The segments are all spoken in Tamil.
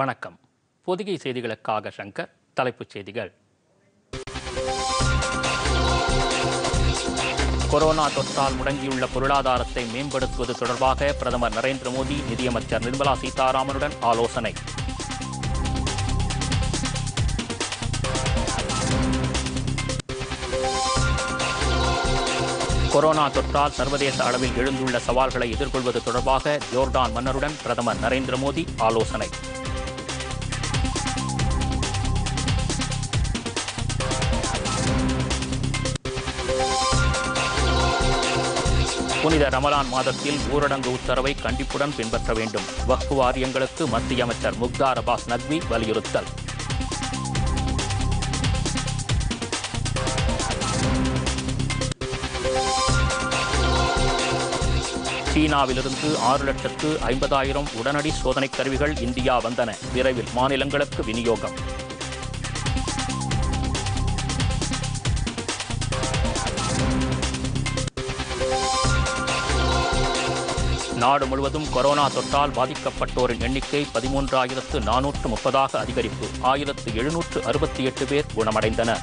வணக்கம் பொதிகை செய்திகளுக்காக சங்கர் தலைப்புச் செய்திகள் கொரோனா தொற்றால் முடங்கியுள்ள பொருளாதாரத்தை மேம்படுத்துவது தொடர்பாக பிரதமர் நரேந்திர மோடி நிதியமைச்சர் நிர்மலா சீதாராமனுடன் ஆலோசனை கொரோனா தொற்றால் சர்வதேச அளவில் எழுந்துள்ள சவால்களை எதிர்கொள்வது தொடர்பாக ஜோர்டான் மன்னருடன் பிரதமர் நரேந்திர மோடி ஆலோசனை புனித ரமலான் மாதத்தில் ஊரடங்கு உத்தரவை கண்டிப்புடன் பின்பற்ற வேண்டும் வக்ஃபு வாரியங்களுக்கு மத்திய அமைச்சர் முக்தார் அபாஸ் நக்வி வலியுறுத்தல் சீனாவிலிருந்து ஆறு லட்சத்து ஐம்பதாயிரம் உடனடி சோதனை கருவிகள் இந்தியா வந்தன விரைவில் மாநிலங்களுக்கு விநியோகம் நாடு முழுவதும் கொரோனா தொற்றால் பாதிக்கப்பட்டோரின் எண்ணிக்கை பதிமூன்றாயிரத்து நானூற்று முப்பதாக அதிகரிப்பு ஆயிரத்து எழுநூற்று அறுபத்தி எட்டு பேர் குணமடைந்தனர்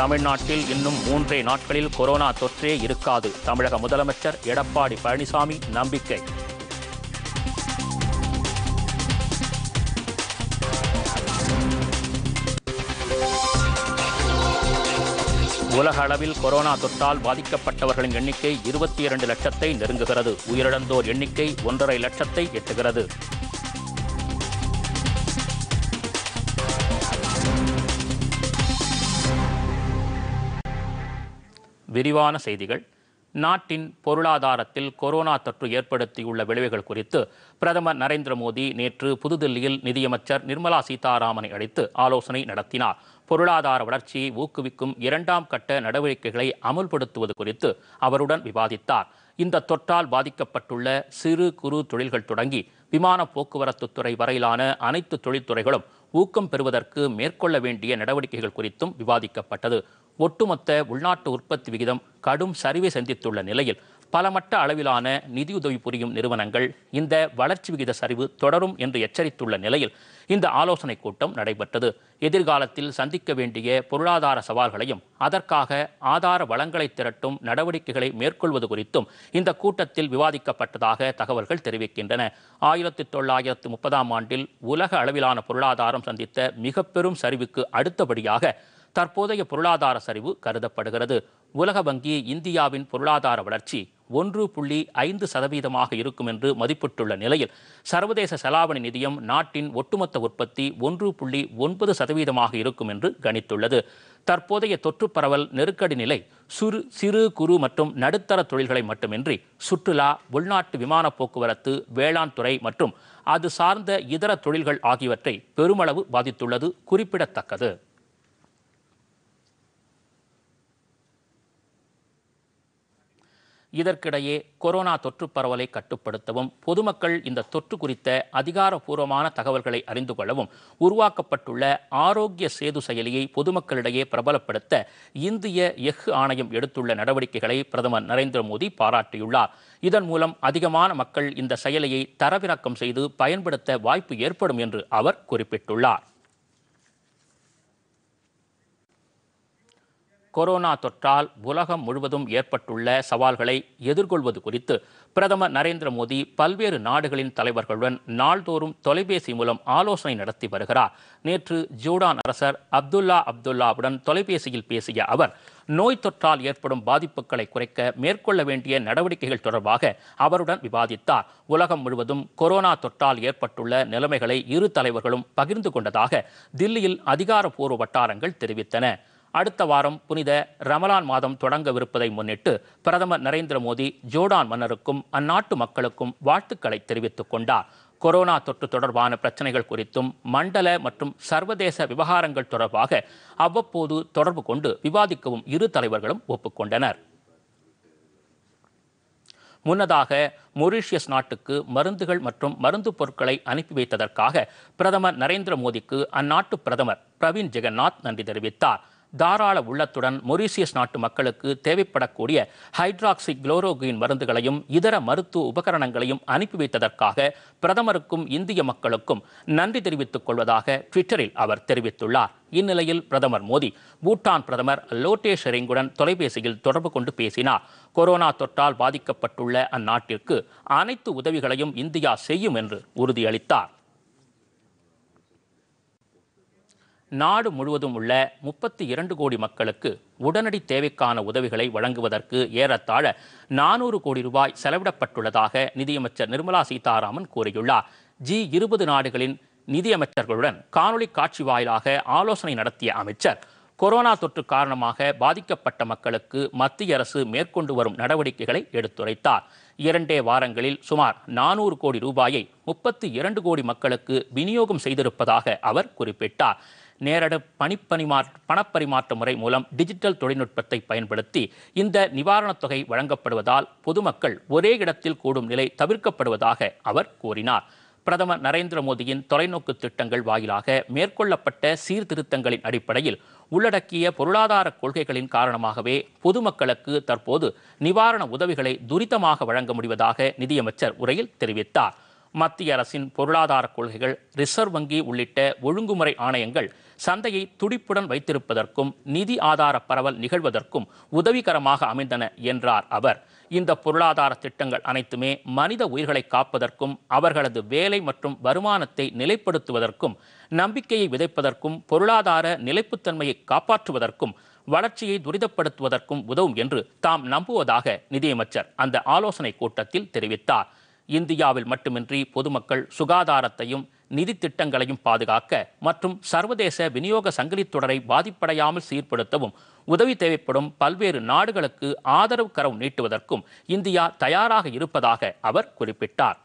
தமிழ்நாட்டில் இன்னும் மூன்றே நாட்களில் கொரோனா தொற்றே இருக்காது தமிழக முதலமைச்சர் எடப்பாடி பழனிசாமி நம்பிக்கை உலக அளவில் கொரோனா தொற்றால் பாதிக்கப்பட்டவர்களின் எண்ணிக்கை இருபத்தி இரண்டு லட்சத்தை நெருங்குகிறது உயிரிழந்தோர் எண்ணிக்கை ஒன்றரை லட்சத்தை எட்டுகிறது விரிவான செய்திகள் நாட்டின் பொருளாதாரத்தில் கொரோனா தொற்று ஏற்படுத்தியுள்ள விளைவுகள் குறித்து பிரதமர் நரேந்திர மோடி நேற்று புதுதில்லியில் நிதியமைச்சர் நிர்மலா சீதாராமனை அழைத்து ஆலோசனை நடத்தினார் பொருளாதார வளர்ச்சியை ஊக்குவிக்கும் இரண்டாம் கட்ட நடவடிக்கைகளை அமுல்படுத்துவது குறித்து அவருடன் விவாதித்தார் இந்த தொற்றால் பாதிக்கப்பட்டுள்ள சிறு குறு தொழில்கள் தொடங்கி விமான போக்குவரத்து துறை வரையிலான அனைத்து தொழில்துறைகளும் ஊக்கம் பெறுவதற்கு மேற்கொள்ள வேண்டிய நடவடிக்கைகள் குறித்தும் விவாதிக்கப்பட்டது ஒட்டுமொத்த உள்நாட்டு உற்பத்தி விகிதம் கடும் சரிவை சந்தித்துள்ள நிலையில் பலமட்ட அளவிலான நிதியுதவி புரியும் நிறுவனங்கள் இந்த வளர்ச்சி விகித சரிவு தொடரும் என்று எச்சரித்துள்ள நிலையில் இந்த ஆலோசனை கூட்டம் நடைபெற்றது எதிர்காலத்தில் சந்திக்க வேண்டிய பொருளாதார சவால்களையும் அதற்காக ஆதார வளங்களை திரட்டும் நடவடிக்கைகளை மேற்கொள்வது குறித்தும் இந்த கூட்டத்தில் விவாதிக்கப்பட்டதாக தகவல்கள் தெரிவிக்கின்றன ஆயிரத்தி தொள்ளாயிரத்து முப்பதாம் ஆண்டில் உலக அளவிலான பொருளாதாரம் சந்தித்த மிக பெரும் சரிவுக்கு அடுத்தபடியாக தற்போதைய பொருளாதார சரிவு கருதப்படுகிறது உலக வங்கி இந்தியாவின் பொருளாதார வளர்ச்சி ஒன்று புள்ளி ஐந்து சதவீதமாக இருக்கும் என்று மதிப்பிட்டுள்ள நிலையில் சர்வதேச செலாவணி நிதியம் நாட்டின் ஒட்டுமொத்த உற்பத்தி ஒன்று புள்ளி ஒன்பது சதவீதமாக இருக்கும் என்று கணித்துள்ளது தற்போதைய தொற்று பரவல் நெருக்கடி நிலை சுறு சிறு குறு மற்றும் நடுத்தர தொழில்களை மட்டுமின்றி சுற்றுலா உள்நாட்டு விமான போக்குவரத்து வேளாண் துறை மற்றும் அது சார்ந்த இதர தொழில்கள் ஆகியவற்றை பெருமளவு பாதித்துள்ளது குறிப்பிடத்தக்கது இதற்கிடையே கொரோனா தொற்று பரவலை கட்டுப்படுத்தவும் பொதுமக்கள் இந்த தொற்று குறித்த அதிகாரப்பூர்வமான தகவல்களை அறிந்து கொள்ளவும் உருவாக்கப்பட்டுள்ள ஆரோக்கிய சேது செயலியை பொதுமக்களிடையே பிரபலப்படுத்த இந்திய எஃகு ஆணையம் எடுத்துள்ள நடவடிக்கைகளை பிரதமர் நரேந்திர மோடி பாராட்டியுள்ளார் இதன் மூலம் அதிகமான மக்கள் இந்த செயலியை தரவிறக்கம் செய்து பயன்படுத்த வாய்ப்பு ஏற்படும் என்று அவர் குறிப்பிட்டுள்ளார் கொரோனா தொற்றால் உலகம் முழுவதும் ஏற்பட்டுள்ள சவால்களை எதிர்கொள்வது குறித்து பிரதமர் நரேந்திர மோடி பல்வேறு நாடுகளின் தலைவர்களுடன் நாள்தோறும் தொலைபேசி மூலம் ஆலோசனை நடத்தி வருகிறார் நேற்று ஜூடான் அரசர் அப்துல்லா அப்துல்லாவுடன் தொலைபேசியில் பேசிய அவர் நோய் தொற்றால் ஏற்படும் பாதிப்புகளை குறைக்க மேற்கொள்ள வேண்டிய நடவடிக்கைகள் தொடர்பாக அவருடன் விவாதித்தார் உலகம் முழுவதும் கொரோனா தொற்றால் ஏற்பட்டுள்ள நிலைமைகளை இரு தலைவர்களும் பகிர்ந்து கொண்டதாக தில்லியில் அதிகாரப்பூர்வ வட்டாரங்கள் தெரிவித்தன அடுத்த வாரம் புனித ரமலான் மாதம் தொடங்கவிருப்பதை முன்னிட்டு பிரதமர் நரேந்திர மோடி ஜோர்டான் மன்னருக்கும் அந்நாட்டு மக்களுக்கும் வாழ்த்துக்களை தெரிவித்துக் கொண்டார் கொரோனா தொற்று தொடர்பான பிரச்சனைகள் குறித்தும் மண்டல மற்றும் சர்வதேச விவகாரங்கள் தொடர்பாக அவ்வப்போது தொடர்பு கொண்டு விவாதிக்கவும் இரு தலைவர்களும் ஒப்புக்கொண்டனர் முன்னதாக மொரீஷியஸ் நாட்டுக்கு மருந்துகள் மற்றும் மருந்து பொருட்களை அனுப்பி வைத்ததற்காக பிரதமர் நரேந்திர மோடிக்கு அந்நாட்டு பிரதமர் பிரவீன் ஜெகநாத் நன்றி தெரிவித்தார் தாராள உள்ளத்துடன் மொரீசியஸ் நாட்டு மக்களுக்கு தேவைப்படக்கூடிய ஹைட்ராக்சி குளோரோகுயின் மருந்துகளையும் இதர மருத்துவ உபகரணங்களையும் அனுப்பி வைத்ததற்காக பிரதமருக்கும் இந்திய மக்களுக்கும் நன்றி தெரிவித்துக் கொள்வதாக ட்விட்டரில் அவர் தெரிவித்துள்ளார் இந்நிலையில் பிரதமர் மோடி பூட்டான் பிரதமர் லோட்டே ஷெரிங்குடன் தொலைபேசியில் தொடர்பு கொண்டு பேசினார் கொரோனா தொற்றால் பாதிக்கப்பட்டுள்ள அந்நாட்டிற்கு அனைத்து உதவிகளையும் இந்தியா செய்யும் என்று உறுதியளித்தார் நாடு முழுவதும் உள்ள முப்பத்தி இரண்டு கோடி மக்களுக்கு உடனடி தேவைக்கான உதவிகளை வழங்குவதற்கு ஏறத்தாழ நானூறு கோடி ரூபாய் செலவிடப்பட்டுள்ளதாக நிதியமைச்சர் நிர்மலா சீதாராமன் கூறியுள்ளார் ஜி இருபது நாடுகளின் நிதியமைச்சர்களுடன் காணொலி காட்சி வாயிலாக ஆலோசனை நடத்திய அமைச்சர் கொரோனா தொற்று காரணமாக பாதிக்கப்பட்ட மக்களுக்கு மத்திய அரசு மேற்கொண்டு வரும் நடவடிக்கைகளை எடுத்துரைத்தார் இரண்டே வாரங்களில் சுமார் நானூறு கோடி ரூபாயை முப்பத்தி இரண்டு கோடி மக்களுக்கு விநியோகம் செய்திருப்பதாக அவர் குறிப்பிட்டார் நேரடு பணிப்பணிமா பணப்பரிமாற்ற முறை மூலம் டிஜிட்டல் தொழில்நுட்பத்தை பயன்படுத்தி இந்த நிவாரணத் தொகை வழங்கப்படுவதால் பொதுமக்கள் ஒரே இடத்தில் கூடும் நிலை தவிர்க்கப்படுவதாக அவர் கூறினார் பிரதமர் நரேந்திர மோடியின் தொலைநோக்கு திட்டங்கள் வாயிலாக மேற்கொள்ளப்பட்ட சீர்திருத்தங்களின் அடிப்படையில் உள்ளடக்கிய பொருளாதார கொள்கைகளின் காரணமாகவே பொதுமக்களுக்கு தற்போது நிவாரண உதவிகளை துரிதமாக வழங்க முடிவதாக நிதியமைச்சர் உரையில் தெரிவித்தார் மத்திய அரசின் பொருளாதார கொள்கைகள் ரிசர்வ் வங்கி உள்ளிட்ட ஒழுங்குமுறை ஆணையங்கள் சந்தையை துடிப்புடன் வைத்திருப்பதற்கும் நிதி ஆதார பரவல் நிகழ்வதற்கும் உதவிகரமாக அமைந்தன என்றார் அவர் இந்த பொருளாதார திட்டங்கள் அனைத்துமே மனித உயிர்களை காப்பதற்கும் அவர்களது வேலை மற்றும் வருமானத்தை நிலைப்படுத்துவதற்கும் நம்பிக்கையை விதைப்பதற்கும் பொருளாதார நிலைப்புத்தன்மையை காப்பாற்றுவதற்கும் வளர்ச்சியை துரிதப்படுத்துவதற்கும் உதவும் என்று தாம் நம்புவதாக நிதியமைச்சர் அந்த ஆலோசனை கூட்டத்தில் தெரிவித்தார் இந்தியாவில் மட்டுமின்றி பொதுமக்கள் சுகாதாரத்தையும் நிதி திட்டங்களையும் பாதுகாக்க மற்றும் சர்வதேச விநியோக சங்கிலி தொடரை பாதிப்படையாமல் சீர்படுத்தவும் உதவி தேவைப்படும் பல்வேறு நாடுகளுக்கு ஆதரவு கரம் நீட்டுவதற்கும் இந்தியா தயாராக இருப்பதாக அவர் குறிப்பிட்டார்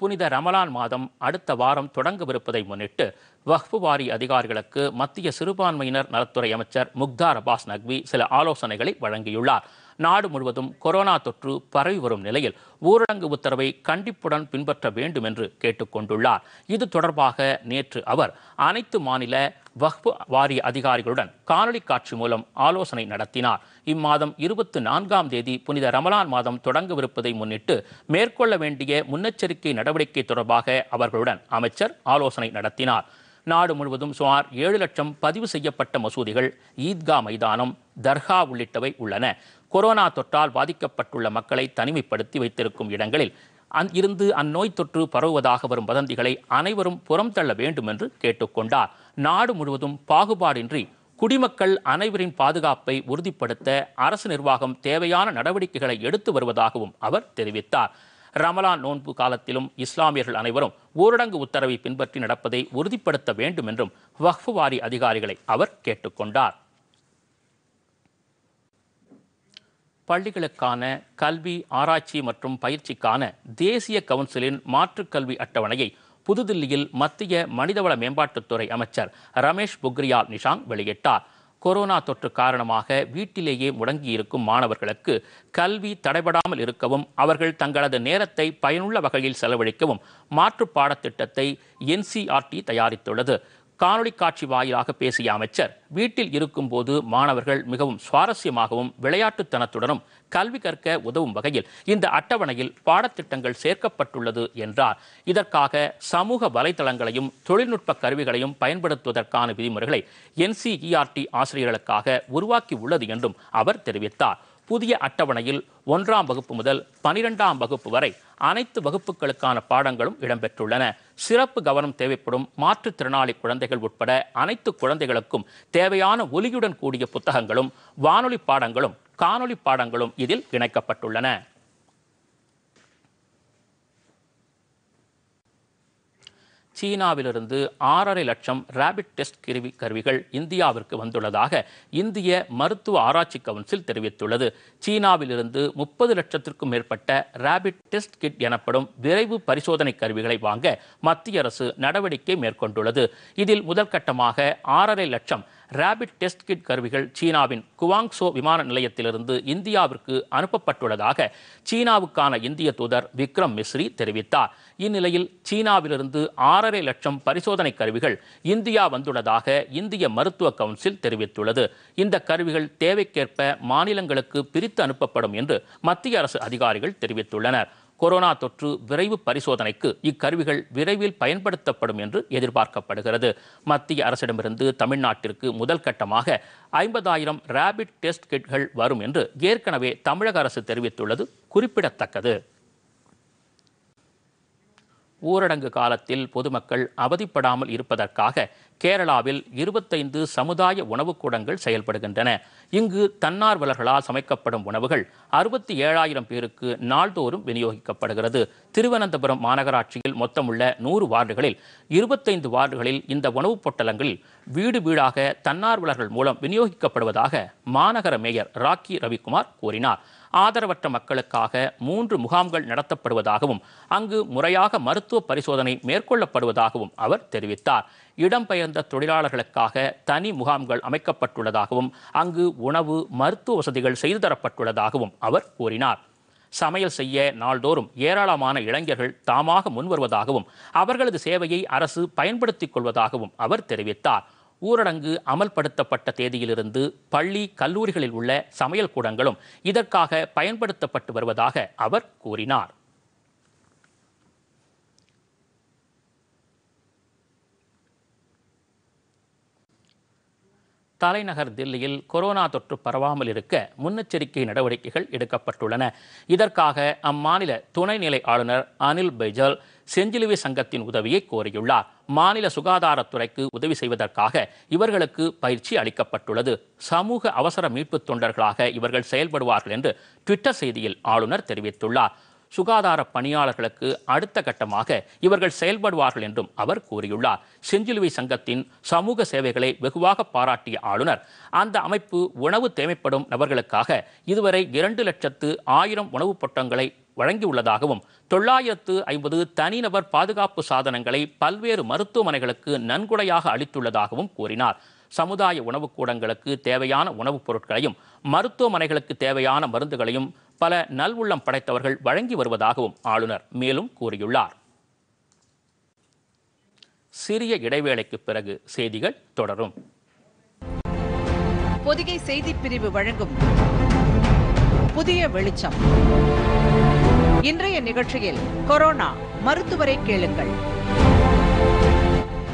புனித ரமலான் மாதம் அடுத்த வாரம் தொடங்கவிருப்பதை முன்னிட்டு வஹ்பு வாரி அதிகாரிகளுக்கு மத்திய சிறுபான்மையினர் நலத்துறை அமைச்சர் முக்தார் அபாஸ் நக்வி சில ஆலோசனைகளை வழங்கியுள்ளார் நாடு முழுவதும் கொரோனா தொற்று பரவி வரும் நிலையில் ஊரடங்கு உத்தரவை கண்டிப்புடன் பின்பற்ற வேண்டும் என்று கேட்டுக்கொண்டுள்ளார் இது தொடர்பாக நேற்று அவர் அனைத்து மாநில வஹ்பு வாரிய அதிகாரிகளுடன் காணொலி காட்சி மூலம் ஆலோசனை நடத்தினார் இம்மாதம் இருபத்தி நான்காம் தேதி புனித ரமலான் மாதம் தொடங்கவிருப்பதை முன்னிட்டு மேற்கொள்ள வேண்டிய முன்னெச்சரிக்கை நடவடிக்கை தொடர்பாக அவர்களுடன் அமைச்சர் ஆலோசனை நடத்தினார் நாடு முழுவதும் சுமார் ஏழு லட்சம் பதிவு செய்யப்பட்ட மசூதிகள் ஈத்கா மைதானம் தர்கா உள்ளிட்டவை உள்ளன கொரோனா தொற்றால் பாதிக்கப்பட்டுள்ள மக்களை தனிமைப்படுத்தி வைத்திருக்கும் இடங்களில் அந் இருந்து அந்நோய் தொற்று பரவுவதாக வரும் வதந்திகளை அனைவரும் புறம் தள்ள வேண்டும் என்று கேட்டுக்கொண்டார் நாடு முழுவதும் பாகுபாடின்றி குடிமக்கள் அனைவரின் பாதுகாப்பை உறுதிப்படுத்த அரசு நிர்வாகம் தேவையான நடவடிக்கைகளை எடுத்து வருவதாகவும் அவர் தெரிவித்தார் ரமலான் நோன்பு காலத்திலும் இஸ்லாமியர்கள் அனைவரும் ஊரடங்கு உத்தரவை பின்பற்றி நடப்பதை உறுதிப்படுத்த வேண்டும் என்றும் வக்ஃபு வாரி அதிகாரிகளை அவர் கேட்டுக்கொண்டார் பள்ளிகளுக்கான கல்வி ஆராய்ச்சி மற்றும் பயிற்சிக்கான தேசிய கவுன்சிலின் மாற்றுக் கல்வி அட்டவணையை புதுதில்லியில் மத்திய மனிதவள மேம்பாட்டுத்துறை அமைச்சர் ரமேஷ் பொக்ரியால் நிஷாங் வெளியிட்டார் கொரோனா தொற்று காரணமாக வீட்டிலேயே முடங்கியிருக்கும் மாணவர்களுக்கு கல்வி தடைபடாமல் இருக்கவும் அவர்கள் தங்களது நேரத்தை பயனுள்ள வகையில் செலவழிக்கவும் மாற்று பாடத்திட்டத்தை என்சிஆர்டி தயாரித்துள்ளது காணொலி காட்சி வாயிலாக பேசிய அமைச்சர் வீட்டில் இருக்கும்போது மாணவர்கள் மிகவும் சுவாரஸ்யமாகவும் விளையாட்டுத்தனத்துடனும் கல்வி கற்க உதவும் வகையில் இந்த அட்டவணையில் பாடத்திட்டங்கள் சேர்க்கப்பட்டுள்ளது என்றார் இதற்காக சமூக வலைதளங்களையும் தொழில்நுட்ப கருவிகளையும் பயன்படுத்துவதற்கான விதிமுறைகளை என்சிஇஆர்டி e ஆசிரியர்களுக்காக உருவாக்கி உள்ளது என்றும் அவர் தெரிவித்தார் புதிய அட்டவணையில் ஒன்றாம் வகுப்பு முதல் பனிரெண்டாம் வகுப்பு வரை அனைத்து வகுப்புகளுக்கான பாடங்களும் இடம்பெற்றுள்ளன சிறப்பு கவனம் தேவைப்படும் மாற்றுத்திறனாளி குழந்தைகள் உட்பட அனைத்து குழந்தைகளுக்கும் தேவையான ஒலியுடன் கூடிய புத்தகங்களும் வானொலி பாடங்களும் காணொலி பாடங்களும் இதில் இணைக்கப்பட்டுள்ளன சீனாவிலிருந்து ஆறரை லட்சம் ரேபிட் டெஸ்ட் கிருவி கருவிகள் இந்தியாவிற்கு வந்துள்ளதாக இந்திய மருத்துவ ஆராய்ச்சி கவுன்சில் தெரிவித்துள்ளது சீனாவிலிருந்து முப்பது லட்சத்திற்கும் மேற்பட்ட ரேபிட் டெஸ்ட் கிட் எனப்படும் விரைவு பரிசோதனை கருவிகளை வாங்க மத்திய அரசு நடவடிக்கை மேற்கொண்டுள்ளது இதில் முதற்கட்டமாக ஆறரை லட்சம் ரேபிட் டெஸ்ட் கிட் கருவிகள் சீனாவின் குவாங்சோ விமான நிலையத்திலிருந்து இந்தியாவிற்கு அனுப்பப்பட்டுள்ளதாக சீனாவுக்கான இந்திய தூதர் விக்ரம் மிஸ்ரி தெரிவித்தார் இந்நிலையில் சீனாவிலிருந்து ஆறரை லட்சம் பரிசோதனை கருவிகள் இந்தியா வந்துள்ளதாக இந்திய மருத்துவ கவுன்சில் தெரிவித்துள்ளது இந்த கருவிகள் தேவைக்கேற்ப மாநிலங்களுக்கு பிரித்து அனுப்பப்படும் என்று மத்திய அரசு அதிகாரிகள் தெரிவித்துள்ளனர் கொரோனா தொற்று விரைவு பரிசோதனைக்கு இக்கருவிகள் விரைவில் பயன்படுத்தப்படும் என்று எதிர்பார்க்கப்படுகிறது மத்திய அரசிடமிருந்து தமிழ்நாட்டிற்கு முதல் கட்டமாக ஐம்பதாயிரம் ரேபிட் டெஸ்ட் கிட்கள் வரும் என்று ஏற்கனவே தமிழக அரசு தெரிவித்துள்ளது குறிப்பிடத்தக்கது ஊரடங்கு காலத்தில் பொதுமக்கள் அவதிப்படாமல் இருப்பதற்காக கேரளாவில் இருபத்தைந்து சமுதாய உணவுக்கூடங்கள் செயல்படுகின்றன இங்கு தன்னார்வலர்களால் சமைக்கப்படும் உணவுகள் அறுபத்தி ஏழாயிரம் பேருக்கு நாள்தோறும் விநியோகிக்கப்படுகிறது திருவனந்தபுரம் மாநகராட்சியில் மொத்தமுள்ள நூறு வார்டுகளில் இருபத்தைந்து வார்டுகளில் இந்த உணவுப் பொட்டலங்களில் வீடு வீடாக தன்னார்வலர்கள் மூலம் விநியோகிக்கப்படுவதாக மாநகர மேயர் ராக்கி ரவிக்குமார் கூறினார் ஆதரவற்ற மக்களுக்காக மூன்று முகாம்கள் நடத்தப்படுவதாகவும் அங்கு முறையாக மருத்துவ பரிசோதனை மேற்கொள்ளப்படுவதாகவும் அவர் தெரிவித்தார் இடம்பெயர்ந்த தொழிலாளர்களுக்காக தனி முகாம்கள் அமைக்கப்பட்டுள்ளதாகவும் அங்கு உணவு மருத்துவ வசதிகள் செய்து தரப்பட்டுள்ளதாகவும் அவர் கூறினார் சமையல் செய்ய நாள்தோறும் ஏராளமான இளைஞர்கள் தாமாக முன்வருவதாகவும் அவர்களது சேவையை அரசு பயன்படுத்திக் கொள்வதாகவும் அவர் தெரிவித்தார் ஊரடங்கு அமல்படுத்தப்பட்ட தேதியிலிருந்து பள்ளி கல்லூரிகளில் உள்ள சமையல் கூடங்களும் இதற்காக பயன்படுத்தப்பட்டு வருவதாக அவர் கூறினார் தலைநகர் தில்லியில் கொரோனா தொற்று பரவாமல் இருக்க முன்னெச்சரிக்கை நடவடிக்கைகள் எடுக்கப்பட்டுள்ளன இதற்காக அம்மாநில துணைநிலை ஆளுநர் அனில் பைஜல் செஞ்சிலுவை சங்கத்தின் உதவியை கோரியுள்ளார் மாநில சுகாதாரத்துறைக்கு உதவி செய்வதற்காக இவர்களுக்கு பயிற்சி அளிக்கப்பட்டுள்ளது சமூக அவசர மீட்பு தொண்டர்களாக இவர்கள் செயல்படுவார்கள் என்று ட்விட்டர் செய்தியில் ஆளுநர் தெரிவித்துள்ளார் சுகாதார பணியாளர்களுக்கு அடுத்த கட்டமாக இவர்கள் செயல்படுவார்கள் என்றும் அவர் கூறியுள்ளார் செஞ்சிலுவை சங்கத்தின் சமூக சேவைகளை வெகுவாக பாராட்டிய ஆளுநர் அந்த அமைப்பு உணவு தேவைப்படும் நபர்களுக்காக இதுவரை இரண்டு லட்சத்து ஆயிரம் உணவுப் பொட்டங்களை வழங்கியுள்ளதாகவும் தொள்ளாயிரத்து ஐம்பது தனிநபர் பாதுகாப்பு சாதனங்களை பல்வேறு மருத்துவமனைகளுக்கு நன்கொடையாக அளித்துள்ளதாகவும் கூறினார் சமுதாய உணவுக் கூடங்களுக்கு தேவையான உணவுப் பொருட்களையும் மருத்துவமனைகளுக்கு தேவையான மருந்துகளையும் பல நல் உள்ளம் படைத்தவர்கள் வழங்கி வருவதாகவும் ஆளுநர் மேலும் கூறியுள்ளார் சிறிய இடைவேளைக்கு பிறகு செய்திகள் தொடரும் பொதிகை செய்தி பிரிவு வழங்கும் புதிய வெளிச்சம் இன்றைய நிகழ்ச்சியில் கொரோனா மருத்துவரை கேளுங்கள்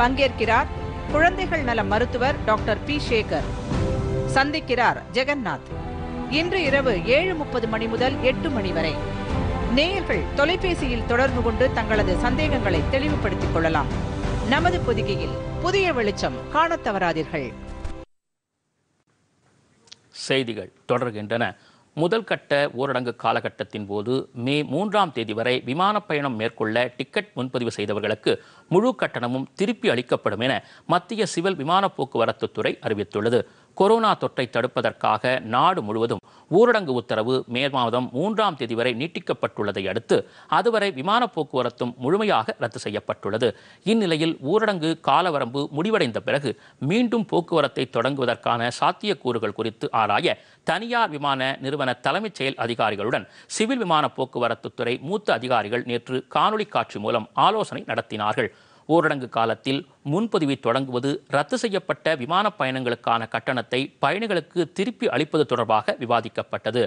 பங்கேற்கிறார் குழந்தைகள் நல மருத்துவர் டாக்டர் பி சேகர் சந்திக்கிறார் ஜெகநாத் இன்று இரவு ஏழு முப்பது மணி முதல் எட்டு மணி வரை நேயர்கள் தொலைபேசியில் தொடர்பு கொண்டு தங்களது சந்தேகங்களை தெளிவுபடுத்திக் கொள்ளலாம் நமது பொதிகையில் புதிய வெளிச்சம் காண தவறாதீர்கள் செய்திகள் தொடர்கின்றன முதல் கட்ட ஊரடங்கு காலகட்டத்தின் போது மே மூன்றாம் தேதி வரை விமான பயணம் மேற்கொள்ள டிக்கெட் முன்பதிவு செய்தவர்களுக்கு முழு கட்டணமும் திருப்பி அளிக்கப்படும் என மத்திய சிவில் விமான போக்குவரத்து துறை அறிவித்துள்ளது கொரோனா தொற்றை தடுப்பதற்காக நாடு முழுவதும் ஊரடங்கு உத்தரவு மே மாதம் மூன்றாம் தேதி வரை நீட்டிக்கப்பட்டுள்ளதை அடுத்து அதுவரை விமான போக்குவரத்தும் முழுமையாக ரத்து செய்யப்பட்டுள்ளது இந்நிலையில் ஊரடங்கு காலவரம்பு முடிவடைந்த பிறகு மீண்டும் போக்குவரத்தை தொடங்குவதற்கான சாத்தியக்கூறுகள் குறித்து ஆராய தனியார் விமான நிறுவன தலைமைச் செயல் அதிகாரிகளுடன் சிவில் விமான போக்குவரத்து துறை மூத்த அதிகாரிகள் நேற்று காணொலி காட்சி மூலம் ஆலோசனை நடத்தினார்கள் ஊரடங்கு காலத்தில் முன்பதிவை தொடங்குவது ரத்து செய்யப்பட்ட விமான பயணங்களுக்கான கட்டணத்தை பயணிகளுக்கு திருப்பி அளிப்பது தொடர்பாக விவாதிக்கப்பட்டது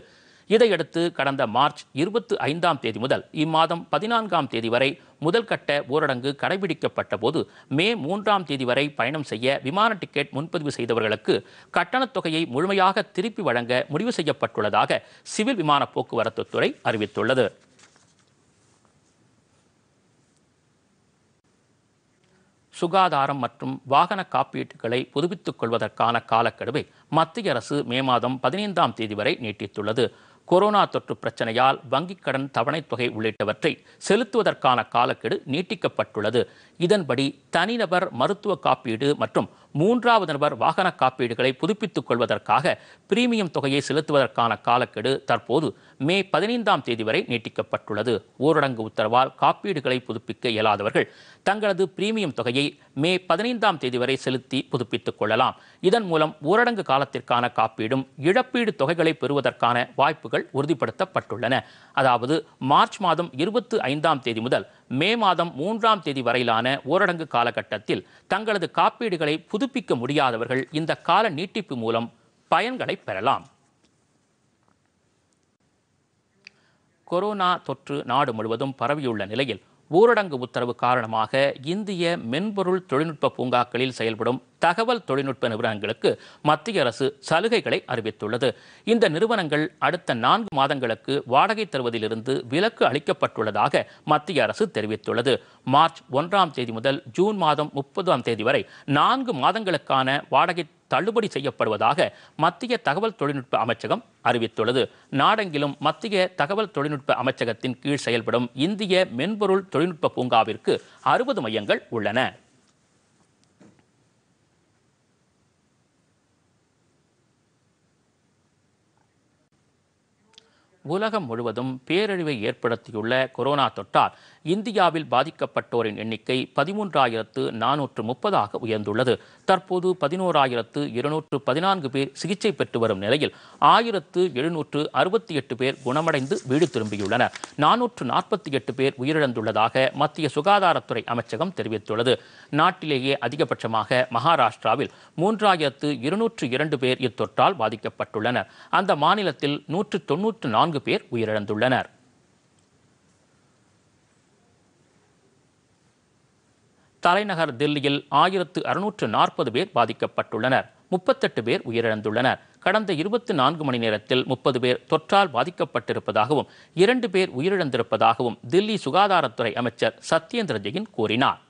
இதையடுத்து கடந்த மார்ச் இருபத்தி ஐந்தாம் தேதி முதல் இம்மாதம் பதினான்காம் தேதி வரை முதல் கட்ட ஊரடங்கு கடைபிடிக்கப்பட்ட போது மே மூன்றாம் தேதி வரை பயணம் செய்ய விமான டிக்கெட் முன்பதிவு செய்தவர்களுக்கு கட்டணத் தொகையை முழுமையாக திருப்பி வழங்க முடிவு செய்யப்பட்டுள்ளதாக சிவில் விமான போக்குவரத்து துறை அறிவித்துள்ளது சுகாதாரம் மற்றும் வாகன காப்பீட்டுகளை புதுப்பித்துக் கொள்வதற்கான காலக்கெடுவை மத்திய அரசு மே மாதம் பதினைந்தாம் தேதி வரை நீட்டித்துள்ளது கொரோனா தொற்று பிரச்சனையால் வங்கிக் கடன் தவணைத் தொகை உள்ளிட்டவற்றை செலுத்துவதற்கான காலக்கெடு நீட்டிக்கப்பட்டுள்ளது இதன்படி தனிநபர் மருத்துவ காப்பீடு மற்றும் மூன்றாவது நபர் வாகன காப்பீடுகளை புதுப்பித்துக் கொள்வதற்காக பிரீமியம் தொகையை செலுத்துவதற்கான காலக்கெடு தற்போது மே பதினைந்தாம் தேதி வரை நீட்டிக்கப்பட்டுள்ளது ஊரடங்கு உத்தரவால் காப்பீடுகளை புதுப்பிக்க இயலாதவர்கள் தங்களது பிரீமியம் தொகையை மே பதினைந்தாம் தேதி வரை செலுத்தி புதுப்பித்துக் கொள்ளலாம் இதன் மூலம் ஊரடங்கு காலத்திற்கான காப்பீடும் இழப்பீடு தொகைகளை பெறுவதற்கான வாய்ப்புகள் உறுதிப்படுத்தப்பட்டுள்ளன அதாவது மார்ச் மாதம் இருபத்தி ஐந்தாம் தேதி முதல் மே மாதம் மூன்றாம் தேதி வரையிலான ஊரடங்கு காலகட்டத்தில் தங்களது காப்பீடுகளை புதுப்பிக்க முடியாதவர்கள் இந்த கால நீட்டிப்பு மூலம் பயன்களை பெறலாம் கொரோனா தொற்று நாடு முழுவதும் பரவியுள்ள நிலையில் ஊரடங்கு உத்தரவு காரணமாக இந்திய மென்பொருள் தொழில்நுட்ப பூங்காக்களில் செயல்படும் தகவல் தொழில்நுட்ப நிறுவனங்களுக்கு மத்திய அரசு சலுகைகளை அறிவித்துள்ளது இந்த நிறுவனங்கள் அடுத்த நான்கு மாதங்களுக்கு வாடகை தருவதிலிருந்து விலக்கு அளிக்கப்பட்டுள்ளதாக மத்திய அரசு தெரிவித்துள்ளது மார்ச் ஒன்றாம் தேதி முதல் ஜூன் மாதம் முப்பதாம் தேதி வரை நான்கு மாதங்களுக்கான வாடகை தள்ளுபடி செய்யப்படுவதாக மத்திய தகவல் தொழில்நுட்ப அமைச்சகம் அறிவித்துள்ளது நாடெங்கிலும் மத்திய தகவல் தொழில்நுட்ப அமைச்சகத்தின் கீழ் செயல்படும் இந்திய மென்பொருள் தொழில்நுட்ப பூங்காவிற்கு அறுபது மையங்கள் உள்ளன உலகம் முழுவதும் பேரழிவை ஏற்படுத்தியுள்ள கொரோனா தொற்றால் இந்தியாவில் பாதிக்கப்பட்டோரின் எண்ணிக்கை பதிமூன்றாயிரத்து நானூற்று முப்பதாக உயர்ந்துள்ளது தற்போது பதினோராயிரத்து இருநூற்று பதினான்கு பேர் சிகிச்சை பெற்று வரும் நிலையில் ஆயிரத்து எழுநூற்று அறுபத்தி எட்டு பேர் குணமடைந்து வீடு திரும்பியுள்ளனர் நானூற்று நாற்பத்தி எட்டு பேர் உயிரிழந்துள்ளதாக மத்திய சுகாதாரத்துறை அமைச்சகம் தெரிவித்துள்ளது நாட்டிலேயே அதிகபட்சமாக மகாராஷ்டிராவில் மூன்றாயிரத்து இருநூற்று இரண்டு பேர் இத்தொற்றால் பாதிக்கப்பட்டுள்ளனர் அந்த மாநிலத்தில் நூற்று தொன்னூற்று நான்கு நான்கு பேர் உயிரிழந்துள்ளனர் தலைநகர் தில்லியில் ஆயிரத்து அறுநூற்று நாற்பது பேர் பாதிக்கப்பட்டுள்ளனர் முப்பத்தெட்டு பேர் உயிரிழந்துள்ளனர் கடந்த இருபத்தி நான்கு மணி நேரத்தில் முப்பது பேர் தொற்றால் பாதிக்கப்பட்டிருப்பதாகவும் இரண்டு பேர் உயிரிழந்திருப்பதாகவும் தில்லி சுகாதாரத்துறை அமைச்சர் சத்யேந்திர ஜெயின் கூறினார்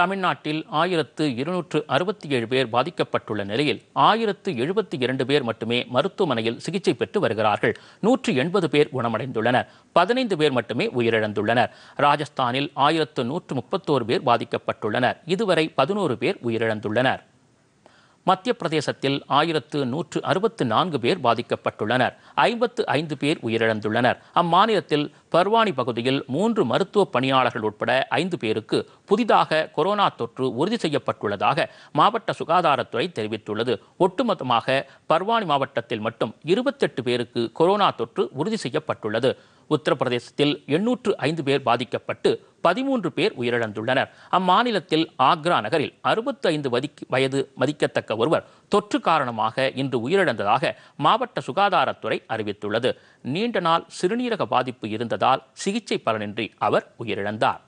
தமிழ்நாட்டில் ஆயிரத்து இருநூற்று அறுபத்தி ஏழு பேர் பாதிக்கப்பட்டுள்ள நிலையில் ஆயிரத்து எழுபத்தி இரண்டு பேர் மட்டுமே மருத்துவமனையில் சிகிச்சை பெற்று வருகிறார்கள் நூற்று எண்பது பேர் குணமடைந்துள்ளனர் பதினைந்து பேர் மட்டுமே உயிரிழந்துள்ளனர் ராஜஸ்தானில் ஆயிரத்து நூற்று முப்பத்தோரு பேர் பாதிக்கப்பட்டுள்ளனர் இதுவரை பதினோரு பேர் உயிரிழந்துள்ளனர் மத்திய பிரதேசத்தில் ஆயிரத்து நூற்று அறுபத்து நான்கு பேர் பாதிக்கப்பட்டுள்ளனர் ஐம்பத்து ஐந்து பேர் உயிரிழந்துள்ளனர் அம்மாநிலத்தில் பர்வானி பகுதியில் மூன்று மருத்துவ பணியாளர்கள் உட்பட ஐந்து பேருக்கு புதிதாக கொரோனா தொற்று உறுதி செய்யப்பட்டுள்ளதாக மாவட்ட சுகாதாரத்துறை தெரிவித்துள்ளது ஒட்டுமொத்தமாக பர்வானி மாவட்டத்தில் மட்டும் இருபத்தெட்டு பேருக்கு கொரோனா தொற்று உறுதி செய்யப்பட்டுள்ளது உத்தரப்பிரதேசத்தில் எண்ணூற்று ஐந்து பேர் பாதிக்கப்பட்டு பதிமூன்று பேர் உயிரிழந்துள்ளனர் அம்மாநிலத்தில் ஆக்ரா நகரில் அறுபத்தி ஐந்து வயது மதிக்கத்தக்க ஒருவர் தொற்று காரணமாக இன்று உயிரிழந்ததாக மாவட்ட சுகாதாரத்துறை அறிவித்துள்ளது நீண்ட நாள் சிறுநீரக பாதிப்பு இருந்ததால் சிகிச்சை பலனின்றி அவர் உயிரிழந்தார்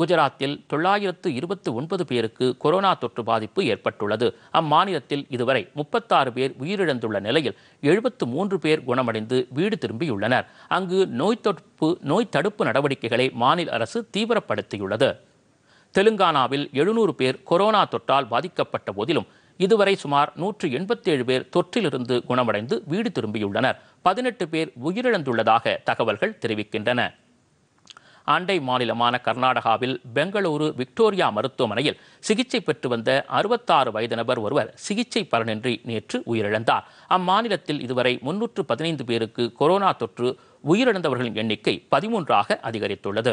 குஜராத்தில் தொள்ளாயிரத்து இருபத்தி ஒன்பது பேருக்கு கொரோனா தொற்று பாதிப்பு ஏற்பட்டுள்ளது அம்மாநிலத்தில் இதுவரை முப்பத்தாறு பேர் உயிரிழந்துள்ள நிலையில் எழுபத்து மூன்று பேர் குணமடைந்து வீடு திரும்பியுள்ளனர் அங்கு நோய் தொற்று நோய் தடுப்பு நடவடிக்கைகளை மாநில அரசு தீவிரப்படுத்தியுள்ளது தெலுங்கானாவில் எழுநூறு பேர் கொரோனா தொற்றால் பாதிக்கப்பட்ட போதிலும் இதுவரை சுமார் நூற்று எண்பத்தேழு பேர் தொற்றிலிருந்து குணமடைந்து வீடு திரும்பியுள்ளனர் பதினெட்டு பேர் உயிரிழந்துள்ளதாக தகவல்கள் தெரிவிக்கின்றன அண்டை மாநிலமான கர்நாடகாவில் பெங்களூரு விக்டோரியா மருத்துவமனையில் சிகிச்சை பெற்று வந்த அறுபத்தாறு வயது நபர் ஒருவர் சிகிச்சை பலனின்றி நேற்று உயிரிழந்தார் அம்மாநிலத்தில் இதுவரை முன்னூற்று பதினைந்து பேருக்கு கொரோனா தொற்று உயிரிழந்தவர்களின் எண்ணிக்கை பதிமூன்றாக அதிகரித்துள்ளது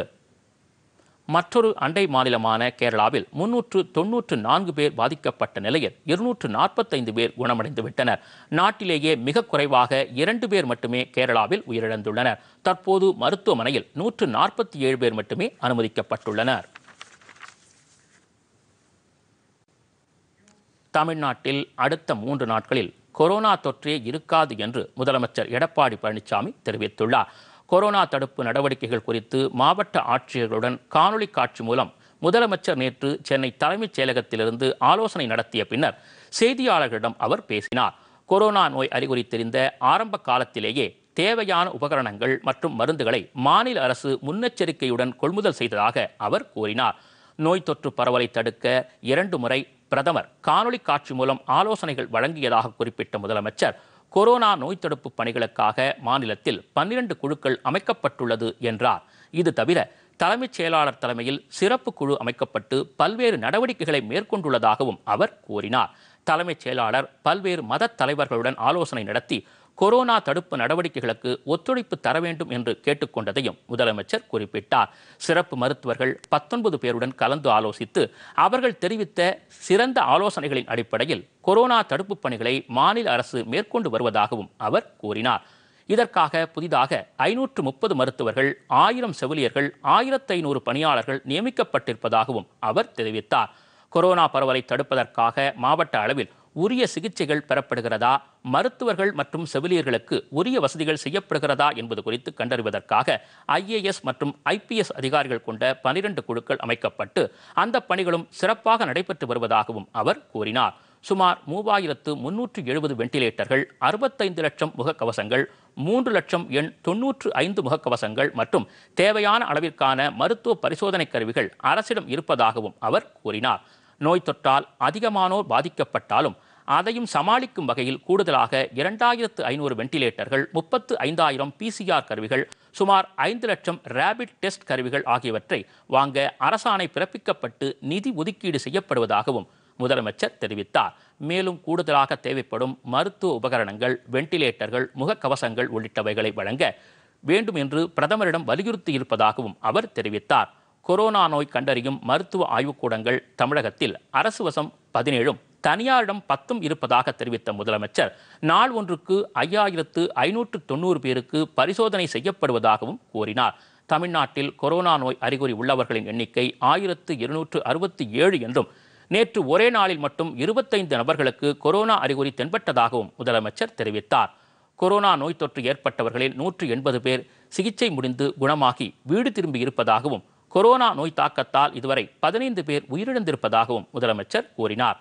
மற்றொரு அண்டை மாநிலமான கேரளாவில் முன்னூற்று தொன்னூற்று நான்கு பேர் பாதிக்கப்பட்ட நிலையில் இருநூற்று நாற்பத்தைந்து பேர் குணமடைந்து விட்டனர் நாட்டிலேயே மிக குறைவாக இரண்டு பேர் மட்டுமே கேரளாவில் உயிரிழந்துள்ளனர் தற்போது மருத்துவமனையில் நூற்று நாற்பத்தி ஏழு பேர் மட்டுமே அனுமதிக்கப்பட்டுள்ளனர் தமிழ்நாட்டில் அடுத்த மூன்று நாட்களில் கொரோனா தொற்றே இருக்காது என்று முதலமைச்சர் எடப்பாடி பழனிசாமி தெரிவித்துள்ளார் கொரோனா தடுப்பு நடவடிக்கைகள் குறித்து மாவட்ட ஆட்சியர்களுடன் காணொலி காட்சி மூலம் முதலமைச்சர் நேற்று சென்னை தலைமைச் செயலகத்திலிருந்து ஆலோசனை நடத்திய பின்னர் செய்தியாளர்களிடம் அவர் பேசினார் கொரோனா நோய் அறிகுறி தெரிந்த ஆரம்ப காலத்திலேயே தேவையான உபகரணங்கள் மற்றும் மருந்துகளை மாநில அரசு முன்னெச்சரிக்கையுடன் கொள்முதல் செய்ததாக அவர் கூறினார் நோய் தொற்று பரவலை தடுக்க இரண்டு முறை பிரதமர் காணொலி காட்சி மூலம் ஆலோசனைகள் வழங்கியதாக குறிப்பிட்ட முதலமைச்சர் கொரோனா நோய் தடுப்பு பணிகளுக்காக மாநிலத்தில் பன்னிரண்டு குழுக்கள் அமைக்கப்பட்டுள்ளது என்றார் இது தவிர தலைமைச் செயலாளர் தலைமையில் சிறப்பு குழு அமைக்கப்பட்டு பல்வேறு நடவடிக்கைகளை மேற்கொண்டுள்ளதாகவும் அவர் கூறினார் தலைமைச் செயலாளர் பல்வேறு மத தலைவர்களுடன் ஆலோசனை நடத்தி கொரோனா தடுப்பு நடவடிக்கைகளுக்கு ஒத்துழைப்பு தர வேண்டும் என்று கேட்டுக்கொண்டதையும் முதலமைச்சர் குறிப்பிட்டார் சிறப்பு மருத்துவர்கள் பத்தொன்பது பேருடன் கலந்து ஆலோசித்து அவர்கள் தெரிவித்த சிறந்த ஆலோசனைகளின் அடிப்படையில் கொரோனா தடுப்பு பணிகளை மாநில அரசு மேற்கொண்டு வருவதாகவும் அவர் கூறினார் இதற்காக புதிதாக ஐநூற்று முப்பது மருத்துவர்கள் ஆயிரம் செவிலியர்கள் ஆயிரத்து ஐநூறு பணியாளர்கள் நியமிக்கப்பட்டிருப்பதாகவும் அவர் தெரிவித்தார் கொரோனா பரவலை தடுப்பதற்காக மாவட்ட அளவில் உரிய சிகிச்சைகள் பெறப்படுகிறதா மருத்துவர்கள் மற்றும் செவிலியர்களுக்கு உரிய வசதிகள் செய்யப்படுகிறதா என்பது குறித்து கண்டறிவதற்காக ஐஏஎஸ் மற்றும் ஐபிஎஸ் அதிகாரிகள் கொண்ட பனிரெண்டு குழுக்கள் அமைக்கப்பட்டு அந்த பணிகளும் சிறப்பாக நடைபெற்று வருவதாகவும் அவர் கூறினார் சுமார் மூவாயிரத்து முன்னூற்று எழுபது வெண்டிலேட்டர்கள் அறுபத்தைந்து லட்சம் முகக்கவசங்கள் மூன்று லட்சம் எண் தொன்னூற்று ஐந்து முகக்கவசங்கள் மற்றும் தேவையான அளவிற்கான மருத்துவ பரிசோதனை கருவிகள் அரசிடம் இருப்பதாகவும் அவர் கூறினார் நோய் தொற்றால் அதிகமானோர் பாதிக்கப்பட்டாலும் அதையும் சமாளிக்கும் வகையில் கூடுதலாக இரண்டாயிரத்து ஐநூறு வெண்டிலேட்டர்கள் முப்பத்து ஐந்தாயிரம் பிசிஆர் கருவிகள் சுமார் ஐந்து லட்சம் ரேபிட் டெஸ்ட் கருவிகள் ஆகியவற்றை வாங்க அரசாணை பிறப்பிக்கப்பட்டு நிதி ஒதுக்கீடு செய்யப்படுவதாகவும் முதலமைச்சர் தெரிவித்தார் மேலும் கூடுதலாக தேவைப்படும் மருத்துவ உபகரணங்கள் வெண்டிலேட்டர்கள் முகக்கவசங்கள் உள்ளிட்டவைகளை வழங்க வேண்டும் என்று பிரதமரிடம் வலியுறுத்தி இருப்பதாகவும் அவர் தெரிவித்தார் கொரோனா நோய் கண்டறியும் மருத்துவ ஆய்வுக்கூடங்கள் தமிழகத்தில் அரசு வசம் பதினேழும் தனியாரிடம் பத்தும் இருப்பதாக தெரிவித்த முதலமைச்சர் நாள் ஒன்றுக்கு ஐயாயிரத்து ஐநூற்று தொண்ணூறு பேருக்கு பரிசோதனை செய்யப்படுவதாகவும் கூறினார் தமிழ்நாட்டில் கொரோனா நோய் அறிகுறி உள்ளவர்களின் எண்ணிக்கை ஆயிரத்து இருநூற்று அறுபத்தி ஏழு என்றும் நேற்று ஒரே நாளில் மட்டும் இருபத்தைந்து நபர்களுக்கு கொரோனா அறிகுறி தென்பட்டதாகவும் முதலமைச்சர் தெரிவித்தார் கொரோனா நோய் தொற்று ஏற்பட்டவர்களில் நூற்று எண்பது பேர் சிகிச்சை முடிந்து குணமாகி வீடு திரும்பியிருப்பதாகவும் கொரோனா நோய் தாக்கத்தால் இதுவரை பதினைந்து பேர் உயிரிழந்திருப்பதாகவும் முதலமைச்சர் கூறினார்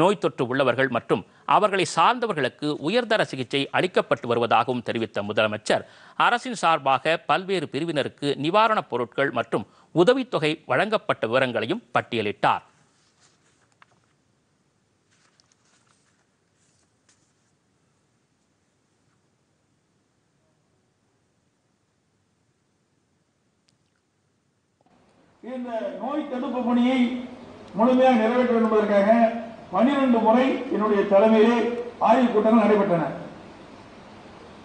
நோய் தொற்று உள்ளவர்கள் மற்றும் அவர்களை சார்ந்தவர்களுக்கு உயர்தர சிகிச்சை அளிக்கப்பட்டு வருவதாகவும் தெரிவித்த முதலமைச்சர் அரசின் சார்பாக பல்வேறு பிரிவினருக்கு நிவாரணப் பொருட்கள் மற்றும் உதவித்தொகை வழங்கப்பட்ட விவரங்களையும் பட்டியலிட்டார் இந்த நோய் தடுப்பு பணியை முழுமையாக நிறைவேற்ற வேண்டும் என்பதற்காக பனிரெண்டு முறை என்னுடைய தலைமையிலே ஆய்வு கூட்டங்கள் நடைபெற்றன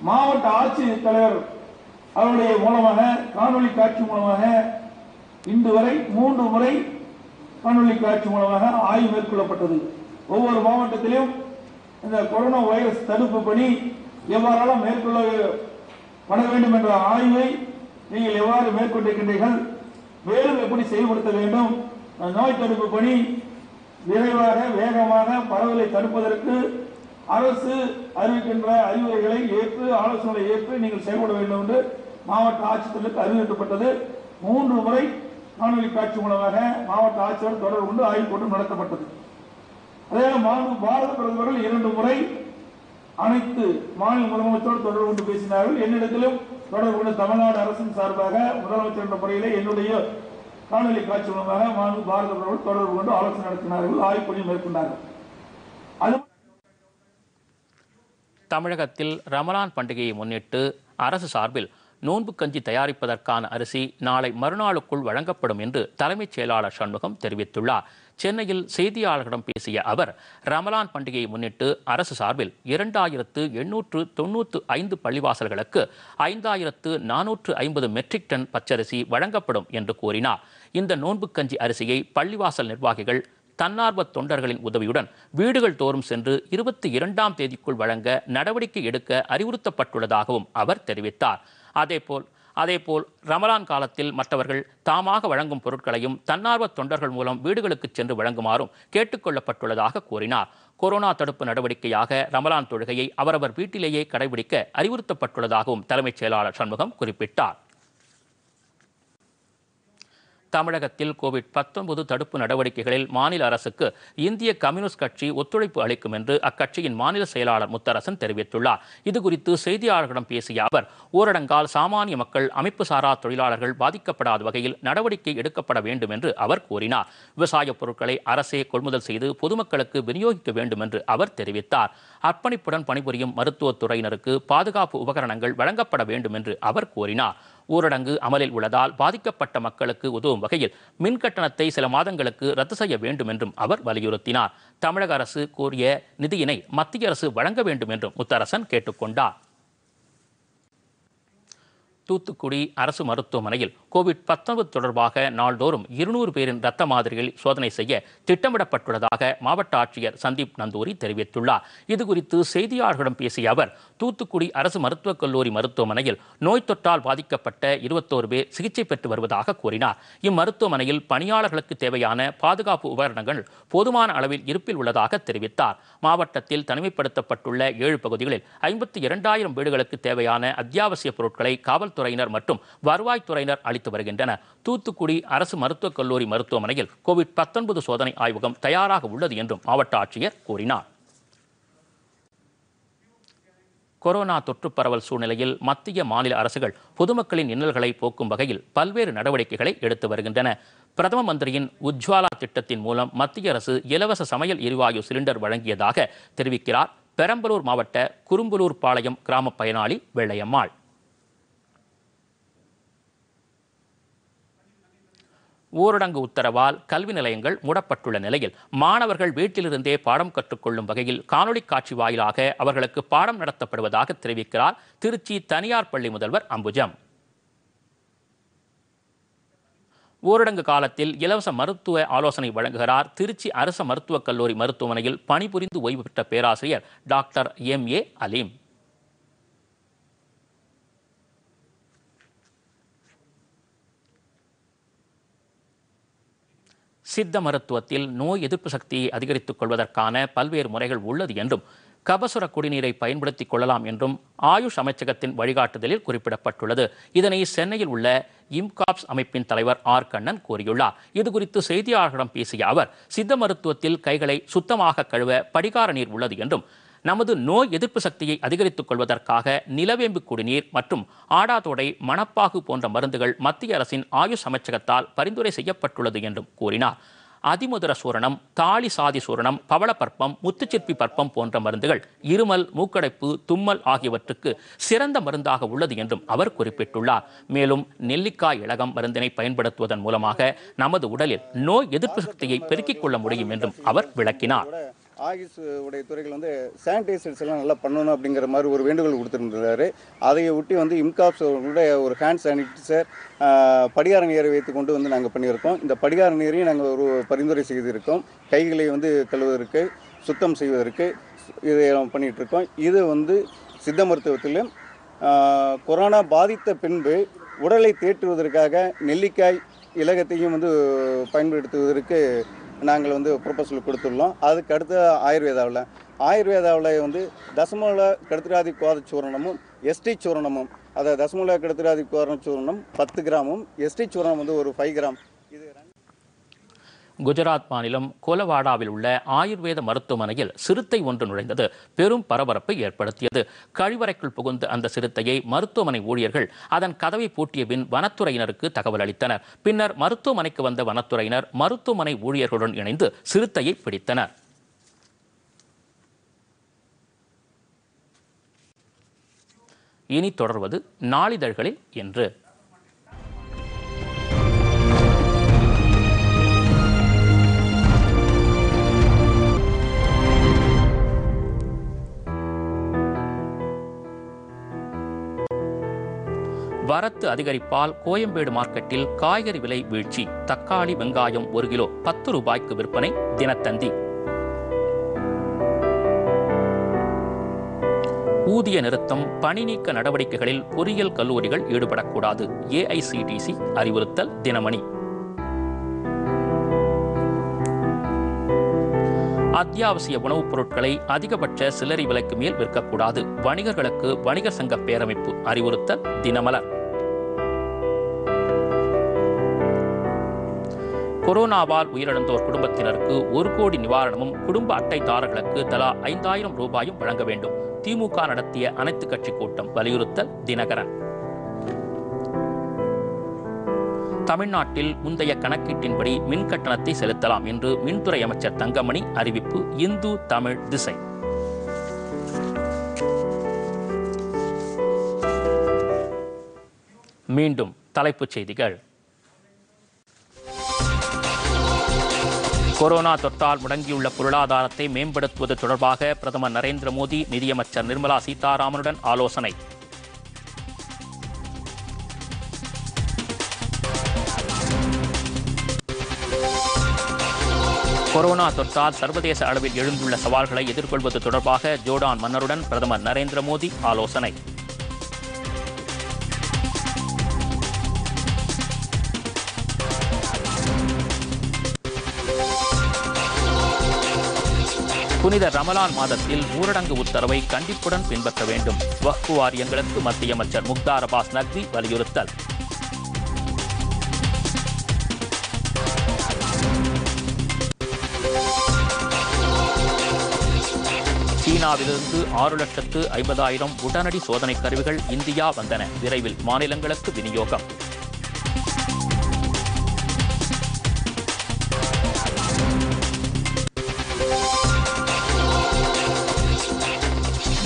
மாவட்ட ஆட்சித் தலைவர் அவருடைய மூலமாக காணொலி காட்சி மூலமாக இன்று வரை மூன்று முறை காணொலி காட்சி மூலமாக ஆய்வு மேற்கொள்ளப்பட்டது ஒவ்வொரு மாவட்டத்திலும் இந்த கொரோனா வைரஸ் தடுப்பு பணி எவ்வாறாலும் மேற்கொள்ள பட வேண்டும் என்ற ஆய்வை நீங்கள் எவ்வாறு மேற்கொண்டிருக்கின்றீர்கள் மேலும் எப்படி செயல்படுத்த வேண்டும் நோய் தடுப்பு பணி விரைவாக வேகமாக பரவலை தடுப்பதற்கு அரசு அறிவிக்கின்ற அறிவுரைகளை ஏற்று ஆலோசனை ஏற்று நீங்கள் செயல்பட வேண்டும் என்று மாவட்ட ஆட்சித்தலுக்கு அறிவுறுத்தப்பட்டது மூன்று முறை காணொலி காட்சி மூலமாக மாவட்ட ஆட்சியர் தொடர்பு கொண்டு ஆய்வுக் கூட்டம் நடத்தப்பட்டது அதே பாரத பிரதமர்கள் இரண்டு முறை அனைத்து மாநில முதலமைச்சரோடு தொடர்பு கொண்டு பேசினார்கள் என்னிடத்திலும் தொடர்பு கொண்டு தமிழ்நாடு அரசின் சார்பாக முதலமைச்சர் என்ற முறையிலே என்னுடைய காணொலி காட்சி மூலமாக மாணவ பாரத பிரபலர் தொடர்பு கொண்டு ஆலோசனை நடத்தினார்கள் ஆய்வுப்பணி மேற்கொண்டார்கள் அது தமிழகத்தில் ரமலான் பண்டிகையை முன்னிட்டு அரசு சார்பில் நோன்பு கஞ்சி தயாரிப்பதற்கான அரிசி நாளை மறுநாளுக்குள் வழங்கப்படும் என்று தலைமைச் செயலாளர் சண்முகம் தெரிவித்துள்ளார் சென்னையில் செய்தியாளர்களிடம் பேசிய அவர் ரமலான் பண்டிகையை முன்னிட்டு அரசு சார்பில் இரண்டாயிரத்து எண்ணூற்று தொன்னூற்று ஐந்து பள்ளிவாசல்களுக்கு ஐந்தாயிரத்து நானூற்று ஐம்பது மெட்ரிக் டன் பச்சரிசி வழங்கப்படும் என்று கூறினார் இந்த நோன்பு கஞ்சி அரிசியை பள்ளிவாசல் நிர்வாகிகள் தன்னார்வ தொண்டர்களின் உதவியுடன் வீடுகள் தோறும் சென்று இருபத்தி இரண்டாம் தேதிக்குள் வழங்க நடவடிக்கை எடுக்க அறிவுறுத்தப்பட்டுள்ளதாகவும் அவர் தெரிவித்தார் அதேபோல் அதேபோல் ரமலான் காலத்தில் மற்றவர்கள் தாமாக வழங்கும் பொருட்களையும் தன்னார்வ தொண்டர்கள் மூலம் வீடுகளுக்கு சென்று வழங்குமாறும் கேட்டுக்கொள்ளப்பட்டுள்ளதாக கூறினார் கொரோனா தடுப்பு நடவடிக்கையாக ரமலான் தொழுகையை அவரவர் வீட்டிலேயே கடைபிடிக்க அறிவுறுத்தப்பட்டுள்ளதாகவும் தலைமைச் செயலாளர் சண்முகம் குறிப்பிட்டார் தமிழகத்தில் கோவிட் பத்தொன்பது தடுப்பு நடவடிக்கைகளில் மாநில அரசுக்கு இந்திய கம்யூனிஸ்ட் கட்சி ஒத்துழைப்பு அளிக்கும் என்று அக்கட்சியின் மாநில செயலாளர் முத்தரசன் தெரிவித்துள்ளார் இதுகுறித்து செய்தியாளர்களிடம் பேசிய அவர் ஊரடங்கால் சாமானிய மக்கள் அமைப்பு சாரா தொழிலாளர்கள் பாதிக்கப்படாத வகையில் நடவடிக்கை எடுக்கப்பட வேண்டும் என்று அவர் கூறினார் விவசாய பொருட்களை அரசே கொள்முதல் செய்து பொதுமக்களுக்கு விநியோகிக்க வேண்டும் என்று அவர் தெரிவித்தார் அர்ப்பணிப்புடன் பணிபுரியும் மருத்துவத்துறையினருக்கு பாதுகாப்பு உபகரணங்கள் வழங்கப்பட வேண்டும் என்று அவர் கூறினார் ஊரடங்கு அமலில் உள்ளதால் பாதிக்கப்பட்ட மக்களுக்கு உதவும் வகையில் மின் கட்டணத்தை சில மாதங்களுக்கு ரத்து செய்ய வேண்டும் என்றும் அவர் வலியுறுத்தினார் தமிழக அரசு கோரிய நிதியினை மத்திய அரசு வழங்க வேண்டும் என்றும் முத்தரசன் கேட்டுக்கொண்டார் தூத்துக்குடி அரசு மருத்துவமனையில் கோவிட் பத்தொன்பது தொடர்பாக நாள்தோறும் இருநூறு பேரின் ரத்த மாதிரிகள் சோதனை செய்ய திட்டமிடப்பட்டுள்ளதாக மாவட்ட ஆட்சியர் சந்தீப் நந்தூரி தெரிவித்துள்ளார் இதுகுறித்து செய்தியாளர்களிடம் பேசிய அவர் தூத்துக்குடி அரசு மருத்துவக் கல்லூரி மருத்துவமனையில் நோய் தொற்றால் பாதிக்கப்பட்ட இருபத்தோரு பேர் சிகிச்சை பெற்று வருவதாக கூறினார் இம்மருத்துவமனையில் பணியாளர்களுக்கு தேவையான பாதுகாப்பு உபகரணங்கள் போதுமான அளவில் இருப்பில் உள்ளதாக தெரிவித்தார் மாவட்டத்தில் தனிமைப்படுத்தப்பட்டுள்ள ஏழு பகுதிகளில் ஐம்பத்தி இரண்டாயிரம் வீடுகளுக்கு தேவையான அத்தியாவசிய பொருட்களை காவல் காவல்துறையினர் மற்றும் வருவாய்த்துறையினர் அளித்து வருகின்றனர் தூத்துக்குடி அரசு மருத்துவக் கல்லூரி மருத்துவமனையில் கோவிட் சோதனை ஆய்வகம் தயாராக உள்ளது என்றும் மாவட்ட ஆட்சியர் கூறினார் கொரோனா தொற்று பரவல் சூழ்நிலையில் மத்திய மாநில அரசுகள் பொதுமக்களின் இன்னல்களை போக்கும் வகையில் பல்வேறு நடவடிக்கைகளை எடுத்து வருகின்றன பிரதம மந்திரியின் உஜ்வாலா திட்டத்தின் மூலம் மத்திய அரசு இலவச சமையல் எரிவாயு சிலிண்டர் வழங்கியதாக தெரிவிக்கிறார் பெரம்பலூர் மாவட்ட குறும்பலூர் பாளையம் கிராம பயனாளி வெள்ளையம்மாள் ஊரடங்கு உத்தரவால் கல்வி நிலையங்கள் மூடப்பட்டுள்ள நிலையில் மாணவர்கள் வீட்டிலிருந்தே பாடம் கற்றுக்கொள்ளும் வகையில் காணொலி காட்சி வாயிலாக அவர்களுக்கு பாடம் நடத்தப்படுவதாக தெரிவிக்கிறார் திருச்சி தனியார் பள்ளி முதல்வர் அம்புஜம் ஊரடங்கு காலத்தில் இலவச மருத்துவ ஆலோசனை வழங்குகிறார் திருச்சி அரசு மருத்துவக் கல்லூரி மருத்துவமனையில் பணிபுரிந்து ஓய்வு பெற்ற பேராசிரியர் டாக்டர் எம் ஏ அலீம் சித்த மருத்துவத்தில் நோய் எதிர்ப்பு சக்தியை அதிகரித்துக் கொள்வதற்கான பல்வேறு முறைகள் உள்ளது என்றும் கபசுர குடிநீரை பயன்படுத்திக் கொள்ளலாம் என்றும் ஆயுஷ் அமைச்சகத்தின் வழிகாட்டுதலில் குறிப்பிடப்பட்டுள்ளது இதனை சென்னையில் உள்ள இம்காப்ஸ் அமைப்பின் தலைவர் ஆர் கண்ணன் கூறியுள்ளார் இதுகுறித்து செய்தியாளர்களிடம் பேசிய அவர் சித்த மருத்துவத்தில் கைகளை சுத்தமாக கழுவ படிகார நீர் உள்ளது என்றும் நமது நோய் எதிர்ப்பு சக்தியை அதிகரித்துக் கொள்வதற்காக நிலவேம்பு குடிநீர் மற்றும் ஆடாதொடை மணப்பாகு போன்ற மருந்துகள் மத்திய அரசின் ஆயுஷ் அமைச்சகத்தால் பரிந்துரை செய்யப்பட்டுள்ளது என்றும் கூறினார் அதிமுதிர சூரணம் தாலி சாதி சூரணம் பவளப்பற்பம் முத்துச்சிற்பி பற்பம் போன்ற மருந்துகள் இருமல் மூக்கடைப்பு தும்மல் ஆகியவற்றுக்கு சிறந்த மருந்தாக உள்ளது என்றும் அவர் குறிப்பிட்டுள்ளார் மேலும் நெல்லிக்காய் இலகம் மருந்தினை பயன்படுத்துவதன் மூலமாக நமது உடலில் நோய் எதிர்ப்பு சக்தியை பெருக்கிக் கொள்ள முடியும் என்றும் அவர் விளக்கினார் ஆகிஸ் உடைய துறைகள் வந்து சானிடைசர்ஸ் எல்லாம் நல்லா பண்ணணும் அப்படிங்கிற மாதிரி ஒரு வேண்டுகோள் கொடுத்துருந்தாரு அதையை ஒட்டி வந்து இம்காப்ஸ் அவர்களுடைய ஒரு ஹேண்ட் சானிடைசர் படிகார நீரை வைத்து கொண்டு வந்து நாங்கள் பண்ணியிருக்கோம் இந்த படிகார நீரையும் நாங்கள் ஒரு பரிந்துரை செய்திருக்கோம் கைகளை வந்து கழுவதற்கு சுத்தம் செய்வதற்கு இதை பண்ணிகிட்ருக்கோம் இது வந்து சித்த மருத்துவத்திலும் கொரோனா பாதித்த பின்பு உடலை தேற்றுவதற்காக நெல்லிக்காய் இலகத்தையும் வந்து பயன்படுத்துவதற்கு நாங்கள் வந்து ப்ரொப்போசல் கொடுத்துள்ளோம் அதுக்கு அடுத்து ஆயுர்வேதாவில் ஆயுர்வேதாவில் வந்து தசமூல கடுத்துராதி கோத சூரணமும் எஸ்டி சூரணமும் அதை தசமூல கடுத்துராதி கோரண சூரணம் பத்து கிராமும் எஸ்டி சூரணம் வந்து ஒரு ஃபைவ் கிராம் குஜராத் மாநிலம் கோலவாடாவில் உள்ள ஆயுர்வேத மருத்துவமனையில் சிறுத்தை ஒன்று நுழைந்தது பெரும் பரபரப்பை ஏற்படுத்தியது கழிவறைக்குள் புகுந்த அந்த சிறுத்தையை மருத்துவமனை ஊழியர்கள் அதன் கதவை பூட்டிய பின் வனத்துறையினருக்கு தகவல் அளித்தனர் பின்னர் மருத்துவமனைக்கு வந்த வனத்துறையினர் மருத்துவமனை ஊழியர்களுடன் இணைந்து சிறுத்தையை பிடித்தனர் இனி தொடர்வது நாளிதழ்களில் என்று வரத்து அதிகரிப்பால் கோயம்பேடு மார்க்கெட்டில் காய்கறி விலை வீழ்ச்சி தக்காளி வெங்காயம் ஒரு கிலோ பத்து ரூபாய்க்கு விற்பனை தினத்தந்தி ஊதிய நிறுத்தம் பணி நீக்க நடவடிக்கைகளில் பொறியியல் கல்லூரிகள் ஈடுபடக்கூடாது ஏஐசிடிசி அறிவுறுத்தல் தினமணி அத்தியாவசிய உணவுப் பொருட்களை அதிகபட்ச சில்லறை விலைக்கு மேல் விற்கக்கூடாது வணிகர்களுக்கு வணிகர் சங்க பேரமைப்பு அறிவுறுத்தல் தினமலர் கொரோனாவால் உயிரிழந்தோர் குடும்பத்தினருக்கு ஒரு கோடி நிவாரணமும் குடும்ப அட்டைதாரர்களுக்கு தலா ஐந்தாயிரம் ரூபாயும் வழங்க வேண்டும் திமுக நடத்திய அனைத்துக் கட்சி கூட்டம் வலியுறுத்தல் தினகரன் தமிழ்நாட்டில் முந்தைய கணக்கீட்டின்படி மின் கட்டணத்தை செலுத்தலாம் என்று மின்துறை அமைச்சர் தங்கமணி அறிவிப்பு இந்து தமிழ் திசை மீண்டும் தலைப்புச் செய்திகள் கொரோனா தொற்றால் முடங்கியுள்ள பொருளாதாரத்தை மேம்படுத்துவது தொடர்பாக பிரதமர் நரேந்திர மோடி நிதியமைச்சர் நிர்மலா சீதாராமனுடன் ஆலோசனை கொரோனா தொற்றால் சர்வதேச அளவில் எழுந்துள்ள சவால்களை எதிர்கொள்வது தொடர்பாக ஜோர்டான் மன்னருடன் பிரதமர் நரேந்திர மோடி ஆலோசனை புனித ரமலான் மாதத்தில் ஊரடங்கு உத்தரவை கண்டிப்புடன் பின்பற்ற வேண்டும் வக்ஃபு வாரியங்களுக்கு மத்திய அமைச்சர் முக்தார் அபாஸ் நக்வி வலியுறுத்தல் சீனாவிலிருந்து ஆறு லட்சத்து ஐம்பதாயிரம் உடனடி சோதனை கருவிகள் இந்தியா வந்தன விரைவில் மாநிலங்களுக்கு விநியோகம்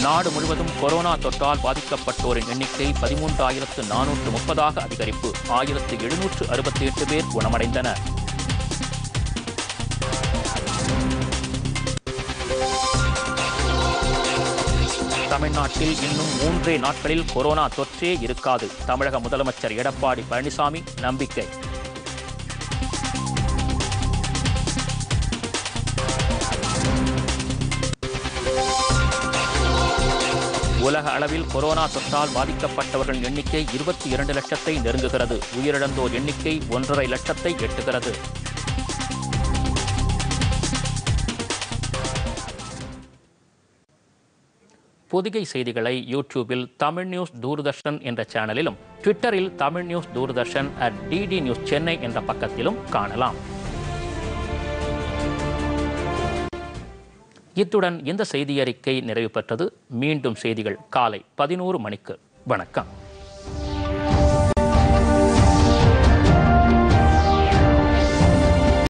நாடு முழுவதும் கொரோனா தொற்றால் பாதிக்கப்பட்டோரின் எண்ணிக்கை பதிமூன்றாயிரத்து நானூற்று முப்பதாக அதிகரிப்பு ஆயிரத்து எழுநூற்று அறுபத்தி எட்டு பேர் குணமடைந்தனர் தமிழ்நாட்டில் இன்னும் மூன்றே நாட்களில் கொரோனா தொற்றே இருக்காது தமிழக முதலமைச்சர் எடப்பாடி பழனிசாமி நம்பிக்கை உலக அளவில் கொரோனா தொற்றால் பாதிக்கப்பட்டவர்கள் எண்ணிக்கை இருபத்தி இரண்டு லட்சத்தை நெருங்குகிறது உயிரிழந்தோர் எண்ணிக்கை ஒன்றரை லட்சத்தை எட்டுகிறது பொதிகை செய்திகளை யூடியூபில் தமிழ் நியூஸ் தூர்தர்ஷன் என்ற சேனலிலும் ட்விட்டரில் Tamil news Doordarshan at DD news Chennai என்ற பக்கத்திலும் காணலாம் இத்துடன் இந்த செய்தியறிக்கை நிறைவு பெற்றது மீண்டும் செய்திகள் காலை பதினோரு மணிக்கு வணக்கம்